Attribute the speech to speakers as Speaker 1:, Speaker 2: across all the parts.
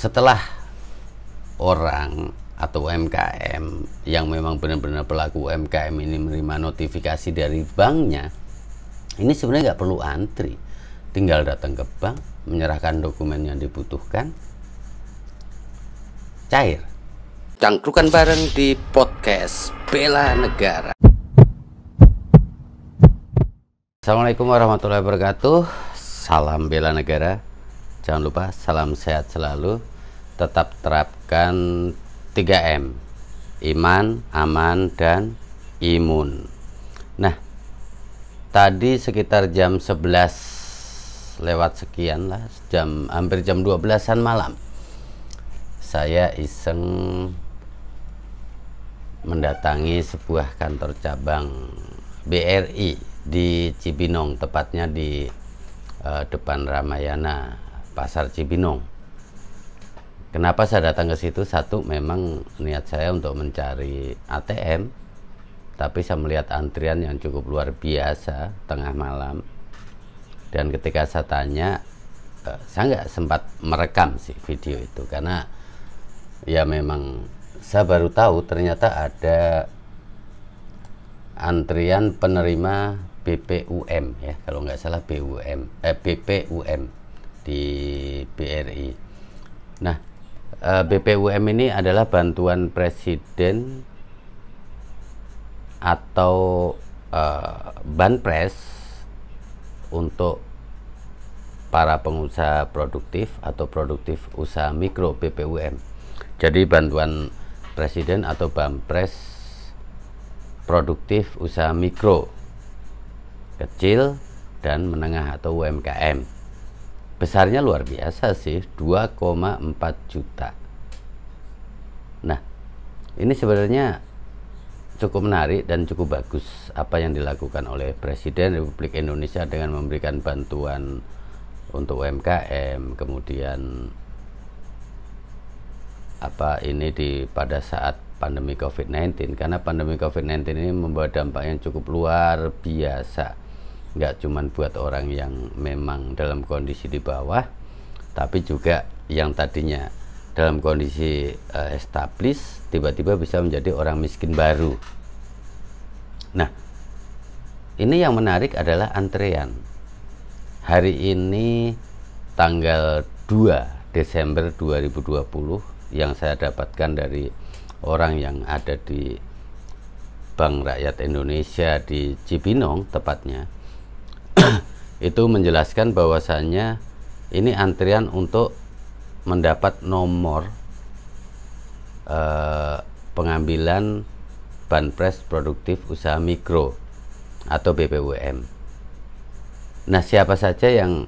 Speaker 1: setelah orang atau UMKM yang memang benar-benar pelaku UMKM ini menerima notifikasi dari banknya ini sebenarnya nggak perlu antri tinggal datang ke bank menyerahkan dokumen yang dibutuhkan cair cangkrukan bareng di podcast bela negara Assalamualaikum warahmatullahi wabarakatuh salam bela negara Jangan lupa salam sehat selalu. Tetap terapkan 3M. Iman, aman dan imun. Nah, tadi sekitar jam 11 lewat sekian lah, jam hampir jam 12-an malam. Saya iseng mendatangi sebuah kantor cabang BRI di Cibinong, tepatnya di uh, depan Ramayana Pasar Cibinong. Kenapa saya datang ke situ? Satu, memang niat saya untuk mencari ATM, tapi saya melihat antrian yang cukup luar biasa tengah malam. Dan ketika saya tanya, eh, saya nggak sempat merekam sih video itu karena ya memang saya baru tahu ternyata ada antrian penerima BPUM ya kalau nggak salah BUM eh BPUM di BRI. Nah, eh, BPUM ini adalah bantuan presiden atau uh, eh, banpres untuk para pengusaha produktif atau produktif usaha mikro BPUM. Jadi bantuan presiden atau banpres produktif usaha mikro kecil dan menengah atau UMKM besarnya luar biasa sih 2,4 juta nah ini sebenarnya cukup menarik dan cukup bagus apa yang dilakukan oleh Presiden Republik Indonesia dengan memberikan bantuan untuk UMKM kemudian apa ini di pada saat pandemi COVID-19 karena pandemi COVID-19 ini membawa dampak yang cukup luar biasa nggak cuman buat orang yang memang dalam kondisi di bawah tapi juga yang tadinya dalam kondisi uh, eh, establish tiba-tiba bisa menjadi orang miskin baru nah ini yang menarik adalah antrean hari ini tanggal 2 Desember 2020 yang saya dapatkan dari orang yang ada di Bank Rakyat Indonesia di Cibinong tepatnya itu menjelaskan bahwasannya ini antrian untuk mendapat nomor eh, pengambilan Banpres Produktif Usaha Mikro atau BPUM. Nah, siapa saja yang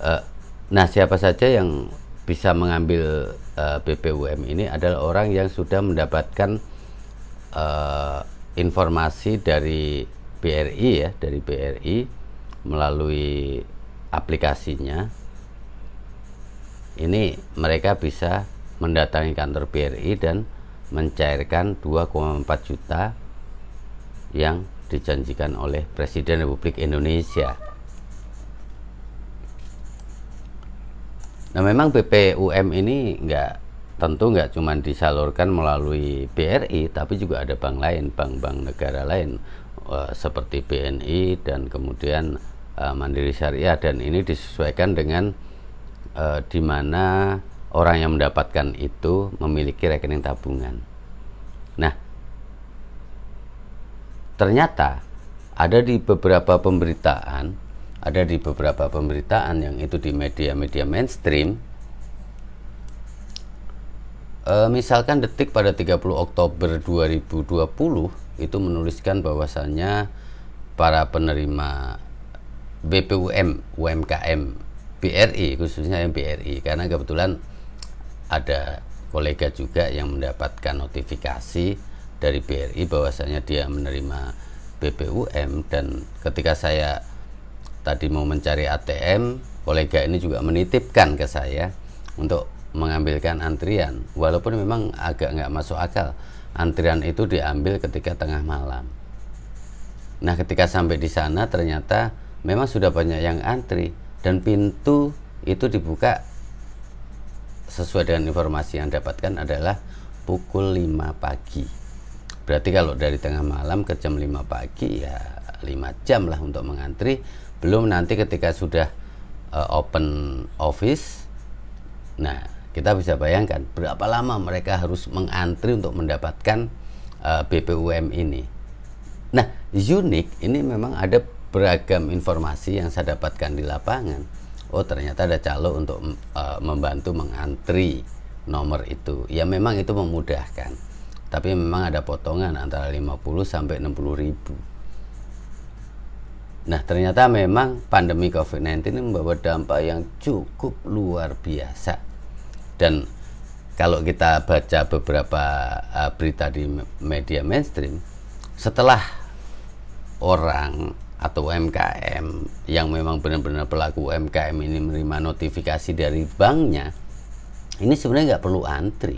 Speaker 1: eh, nah siapa saja yang bisa mengambil eh, BPUM ini adalah orang yang sudah mendapatkan eh, informasi dari BRI ya dari BRI melalui aplikasinya ini mereka bisa mendatangi kantor BRI dan mencairkan 2,4 juta yang dijanjikan oleh Presiden Republik Indonesia. Nah memang BPUM ini enggak tentu nggak cuma disalurkan melalui BRI tapi juga ada bank lain bank-bank negara lain uh, seperti BNI dan kemudian uh, Mandiri Syariah dan ini disesuaikan dengan uh, di mana orang yang mendapatkan itu memiliki rekening tabungan. Nah, ternyata ada di beberapa pemberitaan, ada di beberapa pemberitaan yang itu di media-media mainstream Eh, misalkan Detik pada 30 Oktober 2020 itu menuliskan bahwasannya para penerima BPUM, UMKM, BRI khususnya yang BRI karena kebetulan ada kolega juga yang mendapatkan notifikasi dari BRI bahwasanya dia menerima BPUM dan ketika saya tadi mau mencari ATM kolega ini juga menitipkan ke saya untuk mengambilkan antrian walaupun memang agak nggak masuk akal antrian itu diambil ketika tengah malam nah ketika sampai di sana ternyata memang sudah banyak yang antri dan pintu itu dibuka sesuai dengan informasi yang dapatkan adalah pukul 5 pagi berarti kalau dari tengah malam ke jam 5 pagi ya 5 jam lah untuk mengantri belum nanti ketika sudah uh, open office nah kita bisa bayangkan berapa lama mereka harus mengantri untuk mendapatkan uh, eh, BPUM ini. Nah, unik ini memang ada beragam informasi yang saya dapatkan di lapangan. Oh, ternyata ada calo untuk uh, membantu mengantri nomor itu. Ya memang itu memudahkan. Tapi memang ada potongan antara 50 sampai 60 ribu. Nah, ternyata memang pandemi COVID-19 ini membawa dampak yang cukup luar biasa dan kalau kita baca beberapa uh, berita di media mainstream, setelah orang atau UMKM yang memang benar-benar pelaku UMKM ini menerima notifikasi dari banknya, ini sebenarnya nggak perlu antri,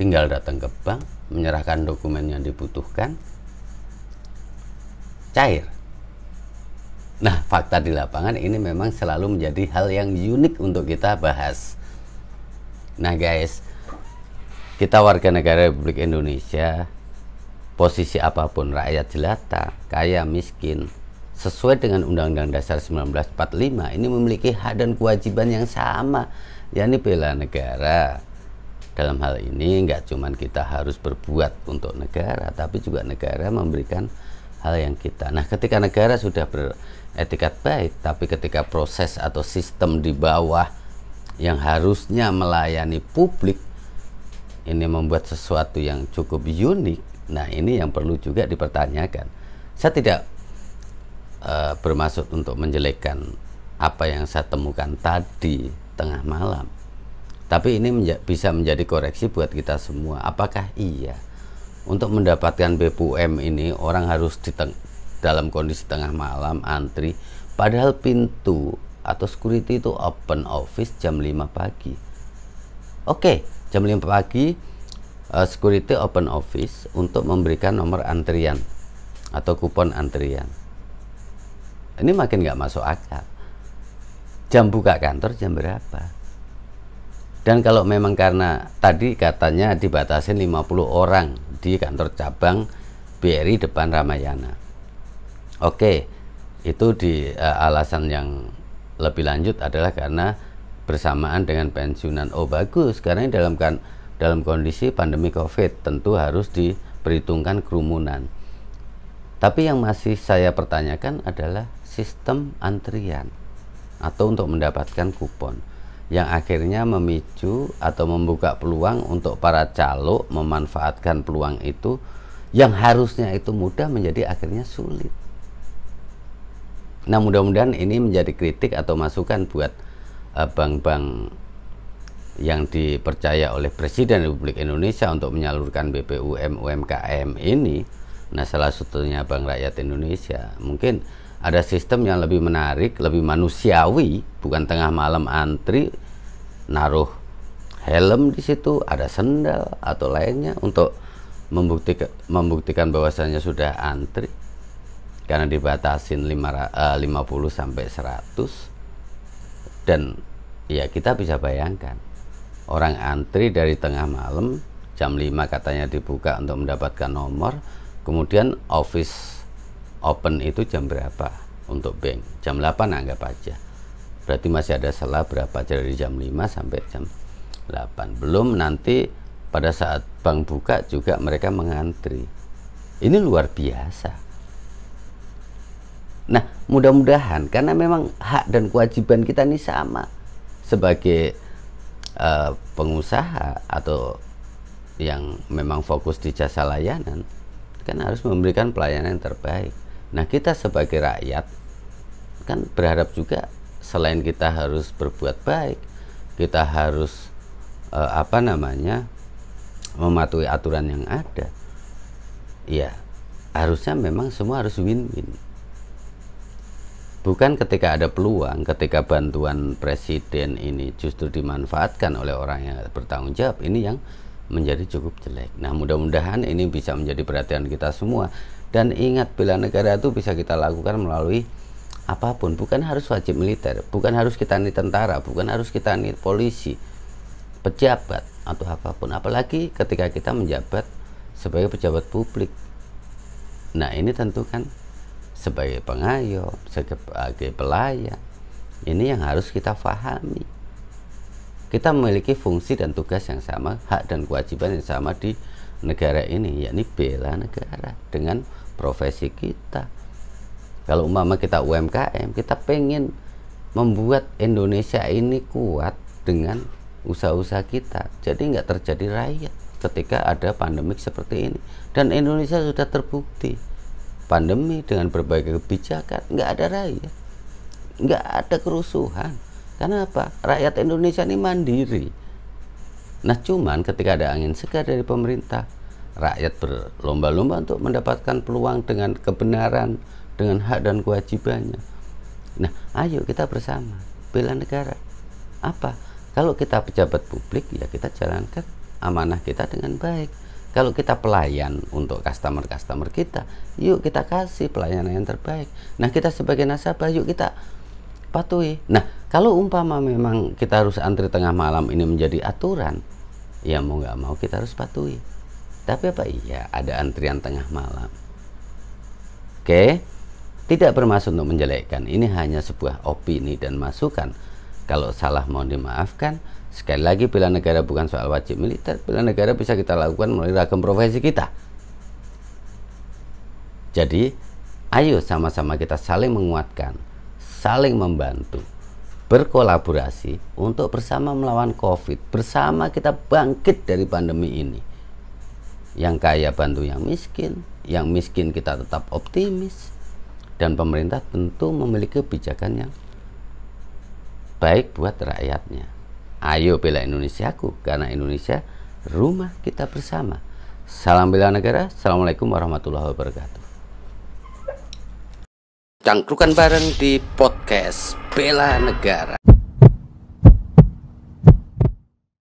Speaker 1: tinggal datang ke bank, menyerahkan dokumen yang dibutuhkan, cair. Nah, fakta di lapangan ini memang selalu menjadi hal yang unik untuk kita bahas Nah guys, kita warga negara Republik Indonesia, posisi apapun rakyat jelata, kaya, miskin, sesuai dengan Undang-Undang Dasar 1945 ini memiliki hak dan kewajiban yang sama, yakni bela negara. Dalam hal ini nggak cuman kita harus berbuat untuk negara, tapi juga negara memberikan hal yang kita. Nah, ketika negara sudah beretikat baik, tapi ketika proses atau sistem di bawah yang harusnya melayani publik ini membuat sesuatu yang cukup unik. Nah, ini yang perlu juga dipertanyakan. Saya tidak uh, bermaksud untuk menjelekkan apa yang saya temukan tadi tengah malam. Tapi ini menja bisa menjadi koreksi buat kita semua. Apakah iya untuk mendapatkan BPUM ini orang harus di dalam kondisi tengah malam antri padahal pintu atau security itu open office jam 5 pagi oke okay, jam 5 pagi uh, security open office untuk memberikan nomor antrian atau kupon antrian ini makin nggak masuk akal jam buka kantor jam berapa dan kalau memang karena tadi katanya dibatasi 50 orang di kantor cabang BRI depan Ramayana oke itu di uh, alasan yang lebih lanjut adalah karena bersamaan dengan pensiunan oh bagus karena ini dalam kan dalam kondisi pandemi covid tentu harus diperhitungkan kerumunan tapi yang masih saya pertanyakan adalah sistem antrian atau untuk mendapatkan kupon yang akhirnya memicu atau membuka peluang untuk para calo memanfaatkan peluang itu yang harusnya itu mudah menjadi akhirnya sulit Nah, mudah-mudahan ini menjadi kritik atau masukan buat eh, bank-bank yang dipercaya oleh Presiden Republik Indonesia untuk menyalurkan BPUM UMKM ini. Nah, salah satunya Bank Rakyat Indonesia. Mungkin ada sistem yang lebih menarik, lebih manusiawi, bukan tengah malam antri naruh helm di situ, ada sendal atau lainnya untuk membuktikan membuktikan bahwasannya sudah antri karena dibatasin 50 eh, sampai 100 dan ya kita bisa bayangkan orang antri dari tengah malam jam 5 katanya dibuka untuk mendapatkan nomor kemudian office open itu jam berapa untuk bank jam 8 anggap aja berarti masih ada salah berapa dari jam 5 sampai jam 8 belum nanti pada saat bank buka juga mereka mengantri ini luar biasa Nah, mudah-mudahan karena memang hak dan kewajiban kita ini sama sebagai uh, pengusaha atau yang memang fokus di jasa layanan kan harus memberikan pelayanan yang terbaik. Nah, kita sebagai rakyat kan berharap juga selain kita harus berbuat baik, kita harus uh, apa namanya? mematuhi aturan yang ada. Ya, harusnya memang semua harus win-win bukan ketika ada peluang, ketika bantuan presiden ini justru dimanfaatkan oleh orang yang bertanggung jawab, ini yang menjadi cukup jelek. Nah, mudah-mudahan ini bisa menjadi perhatian kita semua. Dan ingat, bela negara itu bisa kita lakukan melalui apapun, bukan harus wajib militer, bukan harus kita ini tentara, bukan harus kita ini polisi, pejabat, atau apapun. Apalagi ketika kita menjabat sebagai pejabat publik. Nah, ini tentu kan sebagai pengayom, sebagai pelayan. Ini yang harus kita fahami. Kita memiliki fungsi dan tugas yang sama, hak dan kewajiban yang sama di negara ini, yakni bela negara dengan profesi kita. Kalau umpama kita UMKM, kita pengen membuat Indonesia ini kuat dengan usaha-usaha kita. Jadi nggak terjadi rakyat ketika ada pandemik seperti ini. Dan Indonesia sudah terbukti pandemi dengan berbagai kebijakan nggak ada raya, nggak ada kerusuhan karena apa rakyat Indonesia ini mandiri nah cuman ketika ada angin segar dari pemerintah rakyat berlomba-lomba untuk mendapatkan peluang dengan kebenaran dengan hak dan kewajibannya nah ayo kita bersama bela negara apa kalau kita pejabat publik ya kita jalankan amanah kita dengan baik kalau kita pelayan untuk customer-customer kita, yuk kita kasih pelayanan yang terbaik. Nah, kita sebagai nasabah, yuk kita patuhi. Nah, kalau umpama memang kita harus antri tengah malam ini menjadi aturan, ya mau nggak mau kita harus patuhi. Tapi apa iya ada antrian tengah malam? Oke, tidak bermaksud untuk menjelekkan. Ini hanya sebuah opini dan masukan. Kalau salah mohon dimaafkan Sekali lagi bela negara bukan soal wajib militer, bela negara bisa kita lakukan melalui ragam profesi kita. Jadi, ayo sama-sama kita saling menguatkan, saling membantu, berkolaborasi untuk bersama melawan COVID, bersama kita bangkit dari pandemi ini. Yang kaya bantu yang miskin, yang miskin kita tetap optimis, dan pemerintah tentu memiliki kebijakan yang baik buat rakyatnya. Ayo bela Indonesiaku karena Indonesia rumah kita bersama. Salam bela negara. Assalamualaikum warahmatullahi wabarakatuh. Cangkrukan bareng di podcast Bela Negara.